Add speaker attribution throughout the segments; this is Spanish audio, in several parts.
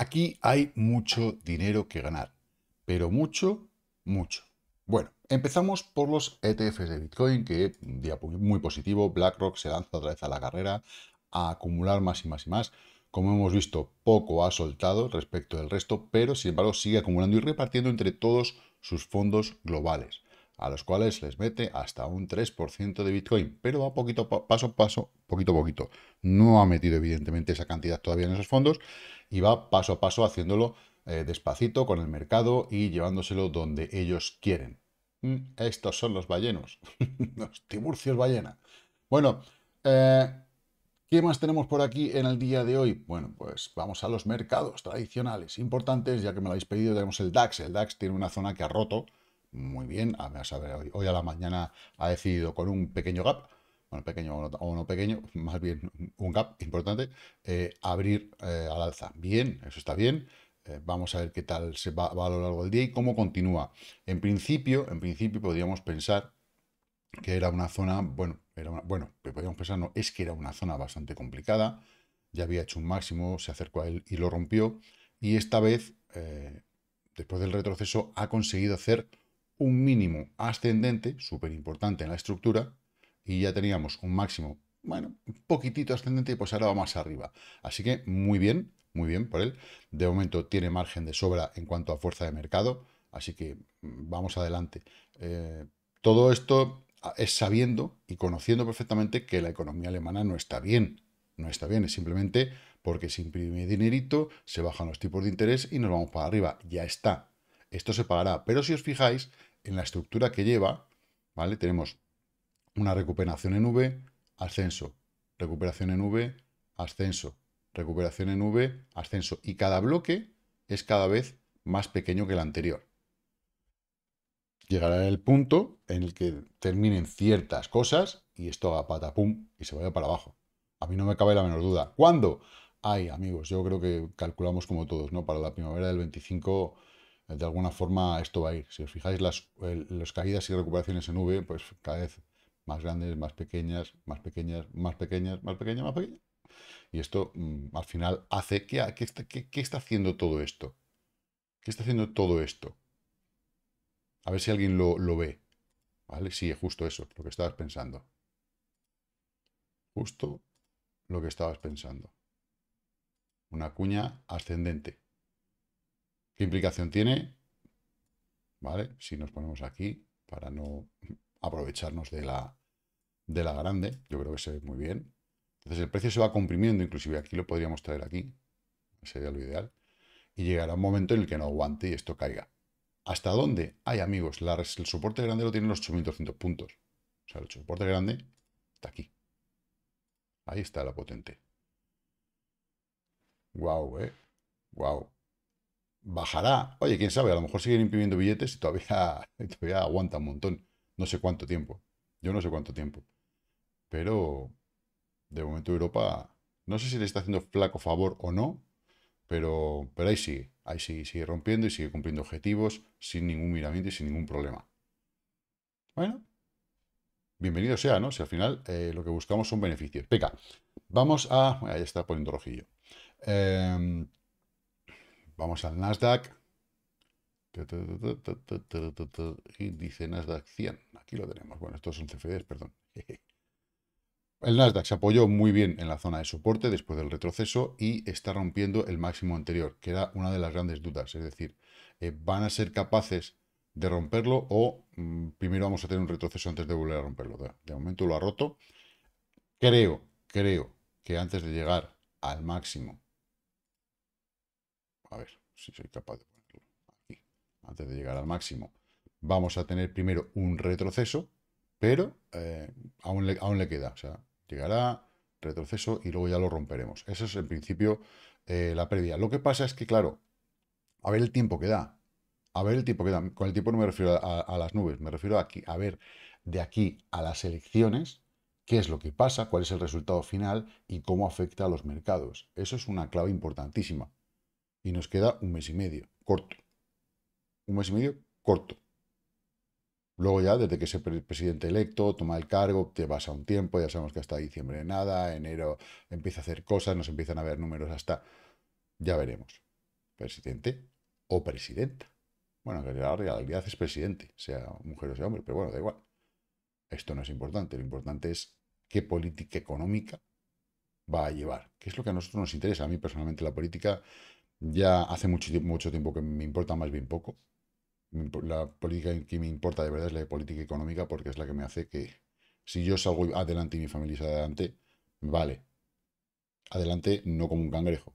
Speaker 1: Aquí hay mucho dinero que ganar, pero mucho, mucho. Bueno, empezamos por los ETFs de Bitcoin, que un día muy positivo, BlackRock se lanza otra vez a la carrera, a acumular más y más y más. Como hemos visto, poco ha soltado respecto del resto, pero sin embargo sigue acumulando y repartiendo entre todos sus fondos globales a los cuales les mete hasta un 3% de Bitcoin, pero a poquito, paso a paso, poquito a poquito. No ha metido evidentemente esa cantidad todavía en esos fondos y va paso a paso haciéndolo eh, despacito con el mercado y llevándoselo donde ellos quieren. Mm, estos son los ballenos, los tiburcios ballena. Bueno, eh, ¿Qué más tenemos por aquí en el día de hoy? Bueno, pues vamos a los mercados tradicionales importantes, ya que me lo habéis pedido, tenemos el DAX. El DAX tiene una zona que ha roto, muy bien. A ver, hoy, a la mañana ha decidido con un pequeño gap, bueno, pequeño o no, pequeño, más bien un gap importante, eh, abrir eh, al alza. Bien, eso está bien. Eh, vamos a ver qué tal se va, a lo largo del día y cómo continúa. En principio, en principio podríamos pensar que era una zona, bueno, era bueno, podríamos pensar, no, es que era una zona bastante complicada. Ya había hecho un máximo, se acercó a él y lo rompió. Y esta vez, después del retroceso, ha conseguido hacer un mínimo ascendente, súper importante en la estructura, y ya teníamos un máximo, bueno, un poquitito ascendente, y pues ahora va más arriba. Así que muy bien, muy bien por él. De momento tiene margen de sobra en cuanto a fuerza de mercado, así que mm, vamos adelante. Eh, todo esto ah, es sabiendo y conociendo perfectamente que la economía alemana no está bien. No está bien, es simplemente porque se imprime dinerito, se bajan los tipos de interés y nos vamos para arriba. Ya está. Esto se pagará. Pero si os fijáis, en la estructura que lleva, ¿vale? Tenemos una recuperación en V, ascenso, recuperación en V, ascenso, recuperación en V, ascenso. Y cada bloque es cada vez más pequeño que el anterior. Llegará el punto en el que terminen ciertas cosas y esto haga patapum y se vaya para abajo. A mí no me cabe la menor duda. ¿Cuándo? Ay, amigos, yo creo que calculamos como todos, ¿no? Para la primavera del 25 de alguna forma esto va a ir. Si os fijáis, las caídas y recuperaciones en V, pues cada vez más grandes, más pequeñas, más pequeñas, más pequeñas, más pequeñas, más pequeñas. Y esto mm, al final hace... que está, haciendo todo esto? ¿Qué está haciendo todo esto? A ver si alguien lo, ve. ¿Vale? Sí, es justo eso, lo que estabas pensando. Justo lo que estabas pensando. Una cuña ascendente. ¿Qué implicación tiene? ¿Vale? Si nos ponemos aquí para no aprovecharnos de la, de la grande, yo creo que se ve muy bien. Entonces el precio se va comprimiendo, inclusive aquí lo podríamos traer aquí, sería lo ideal, y llegará un momento en el que no aguante y esto caiga. ¿Hasta dónde? Hay amigos, el soporte grande lo tienen los 8.200 puntos. O sea, el soporte grande está aquí. Ahí está la potente. Guau, eh. Guau bajará. Oye, quién sabe, a lo mejor siguen imprimiendo billetes y todavía, todavía aguanta un montón. No sé cuánto tiempo. Yo no sé cuánto tiempo. Pero de momento Europa, no sé si le está haciendo flaco favor o no, pero, pero ahí sigue. Ahí sigue, sigue rompiendo y sigue cumpliendo objetivos sin ningún miramiento y sin ningún problema. Bueno, bienvenido sea, ¿no? Si al final eh, lo que buscamos son beneficios. Venga, vamos a... ahí está poniendo rojillo. Em, Vamos al Nasdaq. y dice Nasdaq 100. Aquí lo tenemos. Bueno, estos son CFDs, perdón. El Nasdaq se apoyó muy bien en la zona de soporte después del retroceso y está rompiendo el máximo anterior, que era una de las grandes dudas. Es decir, eh, ¿van a ser capaces de romperlo o mm, primero vamos a tener un retroceso antes de volver a romperlo? De momento lo ha roto. Creo, creo que antes de llegar al máximo a ver si soy capaz de ponerlo aquí, antes de llegar al máximo. Vamos a tener primero un retroceso, pero eh, aún, le, aún le queda. O sea, llegará retroceso y luego ya lo romperemos. Eso es en principio eh, la previa. Lo que pasa es que, claro, a ver el tiempo que da. A ver el tiempo que da. Con el tiempo no me refiero a, las nubes, me refiero aquí, a ver de aquí a las elecciones qué es lo que pasa, cuál es el resultado final y cómo afecta a los mercados. Eso es una clave importantísima. Y nos queda un mes y medio, corto. Un mes y medio, corto. Luego ya, desde que el presidente electo toma el cargo, te vas a un tiempo, ya sabemos que hasta diciembre nada, enero empieza a hacer cosas, nos empiezan a ver números hasta... Ya veremos. Presidente o presidenta. Bueno, que la realidad es presidente, sea mujer o sea hombre, pero bueno, da igual. Esto no es importante, lo importante es qué política económica va a llevar, ¿Qué es lo que a nosotros nos interesa. A mí personalmente la política ya hace mucho, mucho tiempo que me importa más bien poco. La política que me importa de verdad es la de política económica porque es la que me hace que si yo salgo adelante y mi familia sale adelante, vale. Adelante, no como un cangrejo.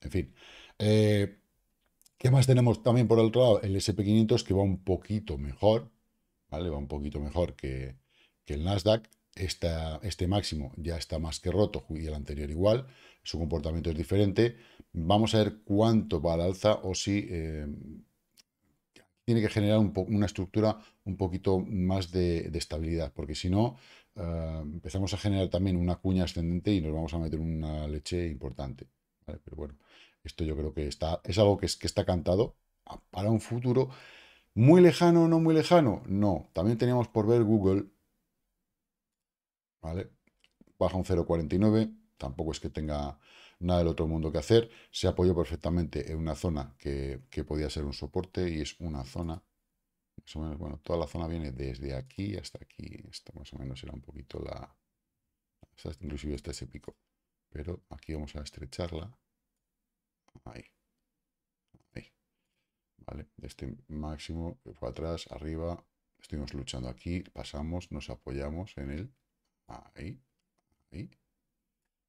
Speaker 1: En fin. Eh, ¿Qué más tenemos también por otro lado? El SP500 que va un poquito mejor, ¿vale? Va un poquito mejor que, que el Nasdaq este máximo ya está más que roto y el anterior igual, su comportamiento es diferente. Vamos a ver cuánto va al alza o si eh, tiene que generar una estructura un poquito más de, estabilidad, porque si no, ah, empezamos a generar también una cuña ascendente y nos vamos a meter una leche importante. Pero bueno, esto yo creo que está, es algo que, es, que está cantado para un futuro muy lejano, no muy lejano. No, también teníamos por ver Google ¿vale? Baja un 0,49, tampoco es que tenga nada del otro mundo que hacer. Se apoyó perfectamente en una zona que, podía ser un soporte y es una zona, más bueno, toda la zona viene desde aquí hasta aquí. Esto más o menos era un poquito la... Este, inclusive está ese pico. Pero aquí vamos a estrecharla. Ahí. Ahí. Vale, este máximo, fue atrás, arriba. Estuvimos luchando aquí, pasamos, nos apoyamos en él Ahí,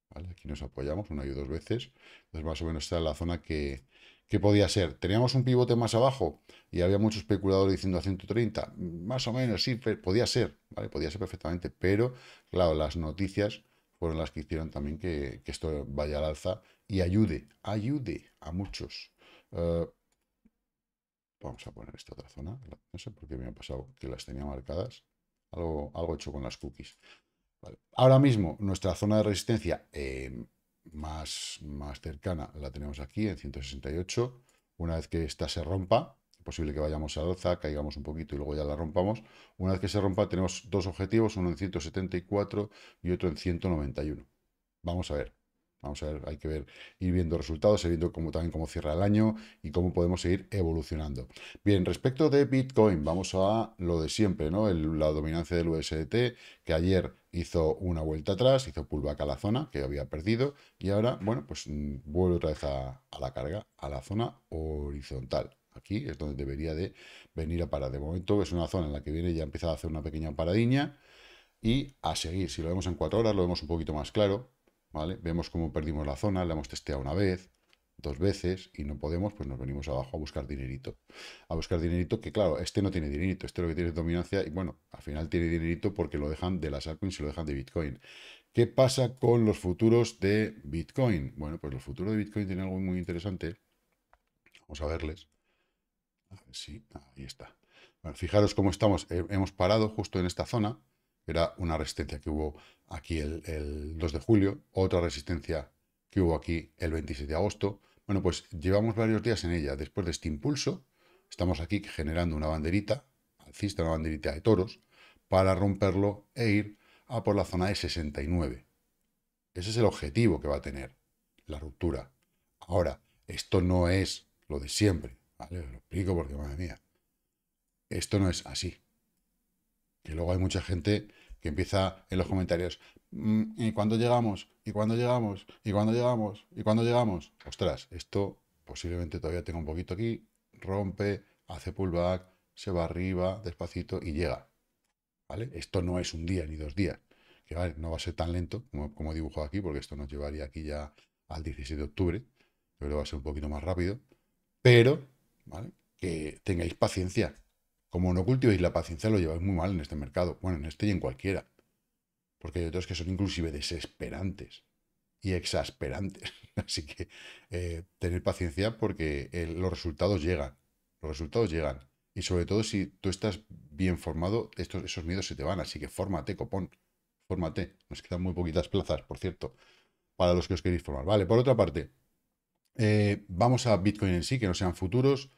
Speaker 1: aquí nos apoyamos una y dos veces. Entonces más o menos está en la zona que, podía ser. Teníamos un pivote más abajo y había muchos especuladores diciendo a 130. Más o menos, sí, podía ser, Podía ser perfectamente, pero claro, las noticias fueron las que hicieron también que, esto vaya al alza y ayude, ayude a muchos. Eh, vamos a poner esta otra zona. No sé por qué me ha pasado que las tenía marcadas. algo hecho con las cookies. Ahora mismo nuestra zona de resistencia eh, más, más cercana la tenemos aquí en 168. Una vez que esta se rompa, es posible que vayamos a alza, caigamos un poquito y luego ya la rompamos. Una vez que se rompa tenemos dos objetivos, uno en 174 y otro en 191. Vamos a ver. Vamos a ver, hay que ver, ir viendo resultados, ir viendo también cómo cierra el año y cómo podemos seguir evolucionando. Bien, respecto de Bitcoin, vamos a lo de siempre, ¿no? la dominancia del USDT, que ayer hizo una vuelta atrás, hizo pullback a la zona que había perdido y ahora, bueno, pues mm, vuelve otra vez a, la carga, a la zona horizontal. Aquí es donde debería de venir a parar. De momento es una zona en la que viene ya empezado a hacer una pequeña paradiña y a seguir. Si lo vemos en cuatro horas, lo vemos un poquito más claro Vemos cómo perdimos la zona, la hemos testeado una vez, dos veces, y no podemos, pues nos venimos abajo a buscar dinerito. A buscar dinerito, que claro, este no tiene dinerito, este lo que tiene es dominancia, y bueno, al final tiene dinerito porque lo dejan de las altcoins y lo dejan de Bitcoin. ¿Qué pasa con los futuros de Bitcoin? Bueno, pues los futuros de Bitcoin tienen algo muy interesante. Vamos a verles. sí, ahí está. Bueno, fijaros cómo estamos. Hemos parado justo en esta zona, era una resistencia que hubo aquí el, 2 de julio, otra resistencia que hubo aquí el 27 de agosto. Bueno, pues llevamos varios días en ella. Después de este impulso, estamos aquí generando una banderita, alcista, una banderita de toros, para romperlo e ir a por la zona de 69. Ese es el objetivo que va a tener la ruptura. Ahora, esto no es lo de siempre, ¿vale? lo explico porque, madre mía, esto no es así. Que luego hay mucha gente que empieza en los comentarios. Mm, ¿Y cuándo llegamos? ¿Y cuándo llegamos? ¿Y cuándo llegamos? ¿Y cuándo llegamos? Ostras, esto posiblemente todavía tenga un poquito aquí. Rompe, hace pullback, se va arriba, despacito y llega. ¿Vale? Esto no es un día ni dos días. Que no va a ser tan lento como, como aquí, porque esto nos llevaría aquí ya al 17 de octubre. Pero va a ser un poquito más rápido. Pero, ¿vale? Que tengáis paciencia, como no cultiváis la paciencia, lo lleváis muy mal en este mercado. Bueno, en este y en cualquiera. Porque hay otros que son inclusive desesperantes y exasperantes. Así que tened eh, tener paciencia porque eh, los resultados llegan. Los resultados llegan. Y sobre todo si tú estás bien formado, esos miedos se te van. Así que fórmate, copón. Fórmate. Nos quedan muy poquitas plazas, por cierto, para los que os queréis formar. Vale, por otra parte, eh, vamos a Bitcoin en sí, que no sean futuros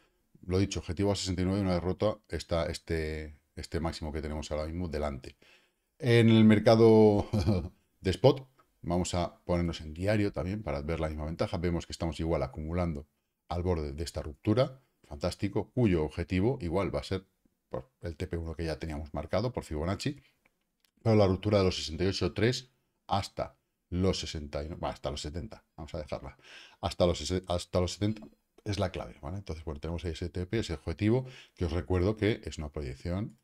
Speaker 1: lo dicho, objetivo a 69 una derrota está este, este máximo que tenemos ahora mismo delante. En el mercado de spot vamos a ponernos en diario también para ver la misma ventaja. Vemos que estamos igual acumulando al borde de esta ruptura, fantástico, cuyo objetivo igual va a ser por el TP1 que ya teníamos marcado por Fibonacci, pero la ruptura de los 68.3 hasta los 69, hasta los 70, vamos a dejarla, hasta los, hasta los 70, es la clave, ¿vale? Entonces, bueno, tenemos ese TP, ese objetivo, que os recuerdo que es una proyección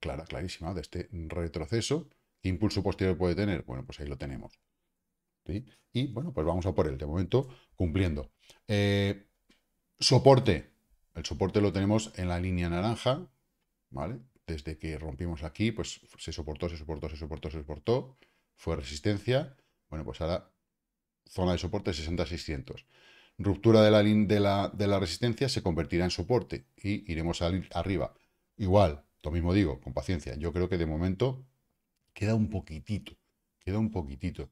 Speaker 1: clara, clarísima, de este retroceso. ¿Qué impulso posterior puede tener? Bueno, pues ahí lo tenemos. ¿sí? Y bueno, pues vamos a por él, de momento cumpliendo. Eh, soporte. El soporte lo tenemos en la línea naranja, ¿vale? Desde que rompimos aquí, pues se soportó, se soportó, se soportó, se soportó. Fue resistencia. Bueno, pues ahora zona de soporte 60-600 ruptura de la, de la, de la resistencia se convertirá en soporte y iremos a ir arriba. Igual, lo mismo digo, con paciencia. Yo creo que de momento queda un poquitito, queda un poquitito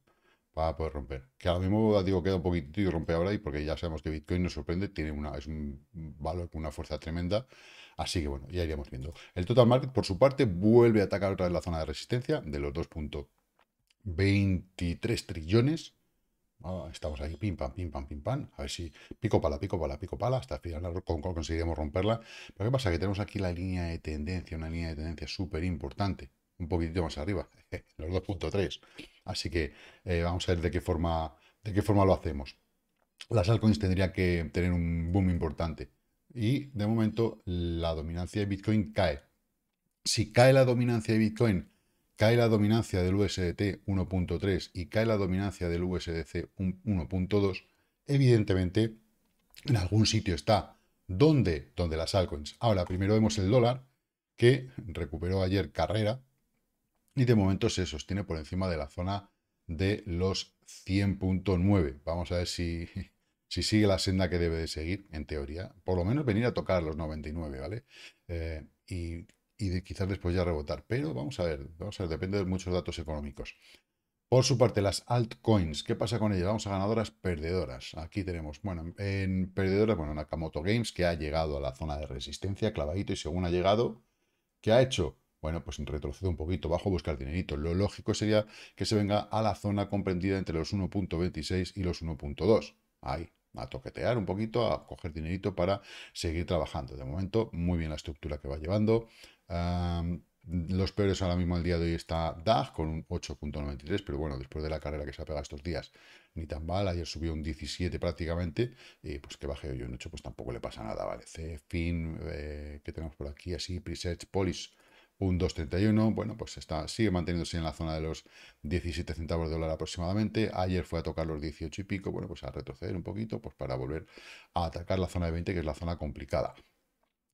Speaker 1: para poder romper. Que a lo mismo digo, queda un poquitito y rompe ahora, y porque ya sabemos que Bitcoin nos sorprende, tiene una, es un valor una fuerza tremenda. Así que bueno, ya iríamos viendo. El total market, por su parte, vuelve a atacar otra vez la zona de resistencia de los 2.23 trillones. Ah, estamos ahí, pim, pam, pim, pam, pim, pam, a ver si pico pala, pico pala, pico pala, hasta con final conseguiremos romperla. Pero ¿qué pasa? Que tenemos aquí la línea de tendencia, una línea de tendencia súper importante, un poquitito más arriba, los 2.3. Así que eh, vamos a ver de qué forma, de qué forma lo hacemos. Las altcoins tendría que tener un boom importante. Y de momento la dominancia de Bitcoin cae. Si cae la dominancia de Bitcoin cae la dominancia del USDT 1.3 y cae la dominancia del USDC 1.2, evidentemente en algún sitio está. ¿Dónde? Donde las altcoins. Ahora, primero vemos el dólar, que recuperó ayer carrera y de momento se sostiene por encima de la zona de los 100.9. Vamos a ver si, si sigue la senda que debe de seguir, en teoría. Por lo menos venir a tocar los 99, ¿vale? Eh, y y quizás después ya rebotar. Pero vamos a ver, vamos a ver, depende de muchos datos económicos. Por su parte, las altcoins, ¿qué pasa con ellas? Vamos a ganadoras, perdedoras. Aquí tenemos, bueno, en perdedoras, bueno, Nakamoto Games, que ha llegado a la zona de resistencia, clavadito, y según ha llegado, ¿qué ha hecho? Bueno, pues retrocede un poquito bajo, buscar dinerito. Lo lógico sería que se venga a la zona comprendida entre los 1.26 y los 1.2. Ahí, a toquetear un poquito, a coger dinerito para seguir trabajando. De momento, muy bien la estructura que va llevando los peores ahora mismo el día de hoy está DAG con un 8.93, pero bueno, después de la carrera que se ha pegado estos días, ni tan mal. Ayer subió un 17 prácticamente, y pues que baje yo un 8, pues tampoco le pasa nada, ¿vale? CFIN, eh, que tenemos por aquí, así, Presets, Polis, un 2.31, bueno, pues está, sigue manteniéndose en la zona de los 17 centavos de dólar aproximadamente, ayer fue a tocar los 18 y pico, bueno, pues a retroceder un poquito, pues para volver a atacar la zona de 20, que es la zona complicada.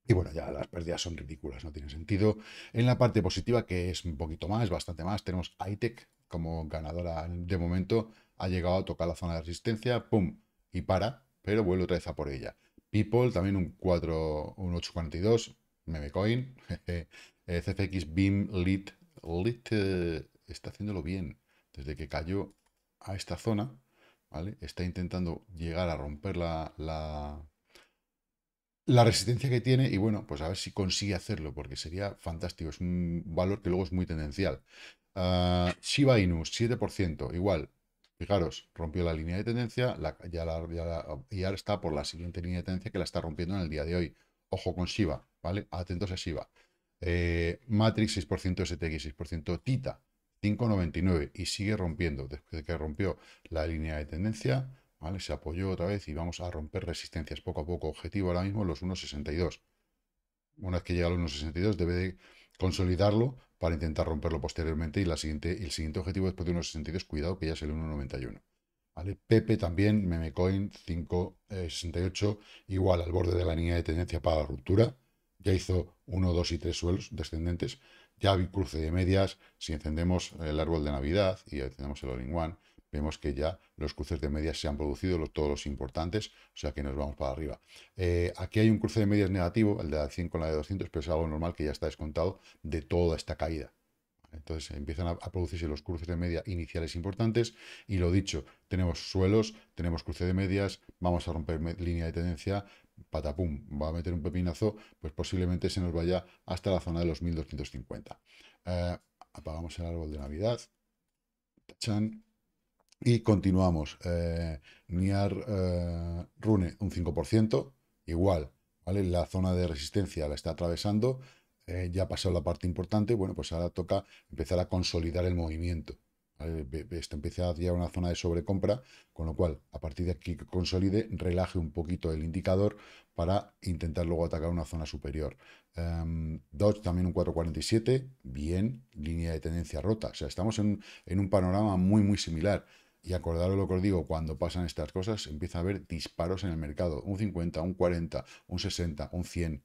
Speaker 1: Y bueno, ya las pérdidas son ridículas, no tiene sentido. En la parte positiva, que es un poquito más, bastante más, tenemos ITEC como ganadora de momento. Ha llegado a tocar la zona de resistencia, ¡pum! Y para, pero vuelve otra vez a por ella. People, también un 4, un 842, Memecoin, CFX, BIM, LIT, LIT eh, está haciéndolo bien. Desde que cayó a esta zona, ¿vale? Está intentando llegar a romper la la resistencia que tiene y bueno, pues a ver si consigue hacerlo, porque sería fantástico. Es un valor que luego es muy tendencial. Ah, Shiba Inu, 7%, igual. Fijaros, rompió la línea de tendencia, ya, la, y ahora está por la siguiente línea de tendencia que la está rompiendo en el día de hoy. Ojo con Shiba, ¿vale? Atentos a Shiba. Eh, Matrix 6%, STX 6%, Tita 5,99 y sigue rompiendo. Después de que rompió la línea de tendencia, se apoyó otra vez y vamos a romper resistencias poco a poco. Objetivo ahora mismo los 1.62. Una vez que llega a los 1.62 debe consolidarlo para intentar romperlo posteriormente y la siguiente, el siguiente objetivo después de 1.62, cuidado que ya es el 1.91. ¿Vale? Pepe también, Memecoin 5.68, eh, igual al borde de la línea de tendencia para la ruptura. Ya hizo 1, 2 y 3 suelos descendentes. Ya vi cruce de medias. Si encendemos el árbol de Navidad y ya tenemos el All-in-One, Vemos que ya los cruces de medias se han producido, todos los importantes, o sea que nos vamos para arriba. Eh, aquí hay un cruce de medias negativo, el de la 100 con la de 200, pero es algo normal que ya está descontado de toda esta caída. Entonces empiezan a, producirse los cruces de media iniciales importantes y lo dicho, tenemos suelos, tenemos cruce de medias, vamos a romper línea de tendencia, patapum, va a meter un pepinazo, pues posiblemente se nos vaya hasta la zona de los 1250. Eh, apagamos el árbol de Navidad. Tachan. Y continuamos. Eh, Niar eh, Rune, un 5%, igual, ¿vale? La zona de resistencia la está atravesando, eh, ya ha pasado la parte importante, bueno, pues ahora toca empezar a consolidar el movimiento. ¿vale? Esto empieza ya una zona de sobrecompra, con lo cual, a partir de aquí que consolide, relaje un poquito el indicador para intentar luego atacar una zona superior. Em, Dodge también un 447, bien, línea de tendencia rota. O sea, estamos en, en un panorama muy, muy similar. Y acordaros lo que os digo, cuando pasan estas cosas empieza a haber disparos en el mercado. Un 50, un 40, un 60, un 100.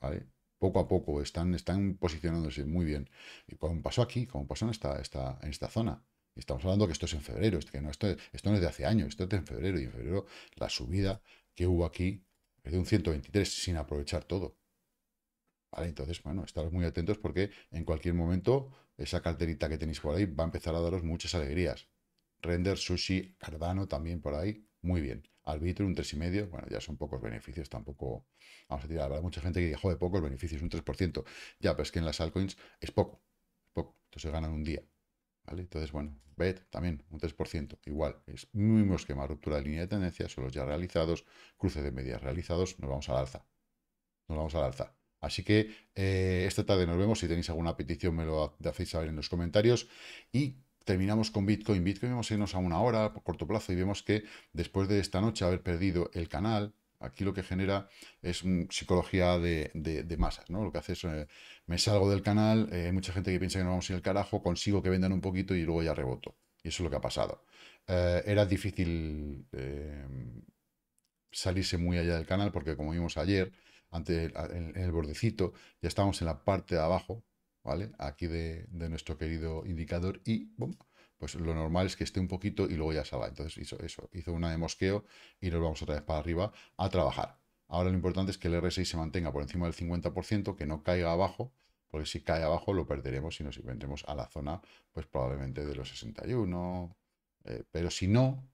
Speaker 1: ¿Vale? Poco a poco están, están posicionándose muy bien. Y como pasó aquí, como pasó en esta, en esta zona. Estamos hablando que esto es en febrero, que no, esto, esto no es de hace años, esto es en febrero. Y en febrero la subida que hubo aquí es de un 123 sin aprovechar todo. Vale, entonces, bueno, estaros muy atentos porque en cualquier momento esa carterita que tenéis por ahí va a empezar a daros muchas alegrías. Render, Sushi, Cardano también por ahí, muy bien. Arbitro, un 3,5, bueno, ya son pocos beneficios, tampoco vamos a tirar. Habrá mucha gente que dice, joder, pocos beneficios, un 3%. Ya, pero es que en las altcoins es poco, poco, entonces ganan un día. ¿Vale? Entonces, bueno, BET también, un 3%, igual, es mismo esquema, ruptura de línea de tendencia, Son los ya realizados, cruce de medias realizados, nos vamos al alza. Nos vamos al alza. Así que eh, esta tarde nos vemos, si tenéis alguna petición me lo hacéis saber en los comentarios y terminamos con Bitcoin, Bitcoin vamos a irnos a una hora por corto plazo y vemos que después de esta noche haber perdido el canal, aquí lo que genera es mm, psicología de, masas, ¿no? Lo que hace es, eh, me salgo del canal, eh, hay mucha gente que piensa que no vamos a ir al carajo, consigo que vendan un poquito y luego ya reboto. Y eso es lo que ha pasado. Eh, era difícil salirse muy allá del canal porque como vimos ayer, ante el, el bordecito, ya estábamos en la parte de abajo, ¿vale? Aquí de, nuestro querido indicador y, pues lo normal es que esté un poquito y luego ya salga, Entonces hizo eso, hizo una de mosqueo y nos vamos otra vez para arriba a trabajar. Ahora lo importante es que el R6 se mantenga por encima del 50%, que no caiga abajo, porque si cae abajo lo perderemos y nos vendremos a la zona, pues probablemente de los 61. Eh, pero si no,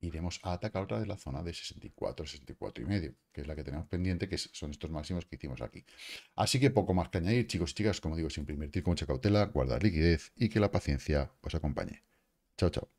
Speaker 1: iremos a atacar otra de la zona de 64, 64 y medio, que es la que tenemos pendiente, que son estos máximos que hicimos aquí. Así que poco más que añadir, chicos y chicas, como digo, siempre invertir con mucha cautela, guardar liquidez y que la paciencia os acompañe. Chao, chao.